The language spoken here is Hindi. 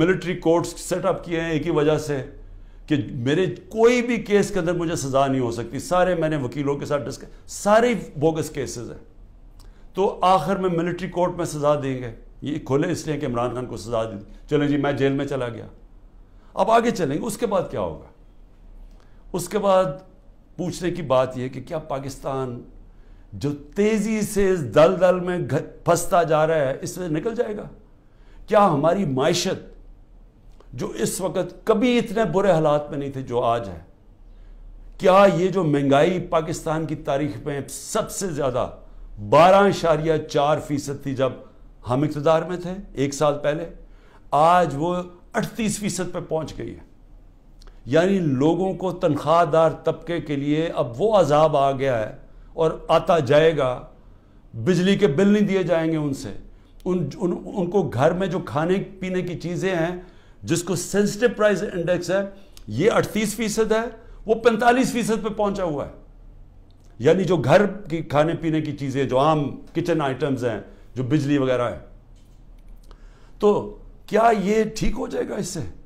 मिलिट्री कोर्ट्स सेटअप किए हैं एक ही वजह से कि मेरे कोई भी केस के अंदर मुझे सज़ा नहीं हो सकती सारे मैंने वकीलों के साथ डिस्कस सारे बोगस केसेस हैं तो आखिर में मिलिट्री कोर्ट में सज़ा देंगे ये खोले इसलिए कि इमरान खान को सज़ा दी चलें जी मैं जेल में चला गया अब आगे चलेंगे उसके बाद क्या होगा उसके बाद पूछने की बात यह कि क्या पाकिस्तान जो तेज़ी से इस दल दल में फंसता जा रहा है इससे निकल जाएगा क्या हमारी मैशत जो इस वक्त कभी इतने बुरे हालात में नहीं थे जो आज है क्या ये जो महंगाई पाकिस्तान की तारीख में सबसे ज़्यादा बारह इशारिया चार फीसद थी जब हम इकतदार में थे एक साल पहले आज वो अड़तीस फीसद पर पहुंच गई है यानी लोगों को तनख्वाहदार तबके के लिए अब वो अजाब आ गया है और आता जाएगा बिजली के बिल नहीं दिए जाएंगे उनसे उन, उन उनको घर में जो खाने पीने की चीज़ें हैं जिसको सेंसिटिव प्राइस इंडेक्स है ये अड़तीस फीसद है वो पैंतालीस फीसद पर पहुंचा हुआ है यानी जो घर की खाने पीने की चीज़ें जो आम किचन आइटम्स हैं जो बिजली वगैरह है तो क्या ये ठीक हो जाएगा इससे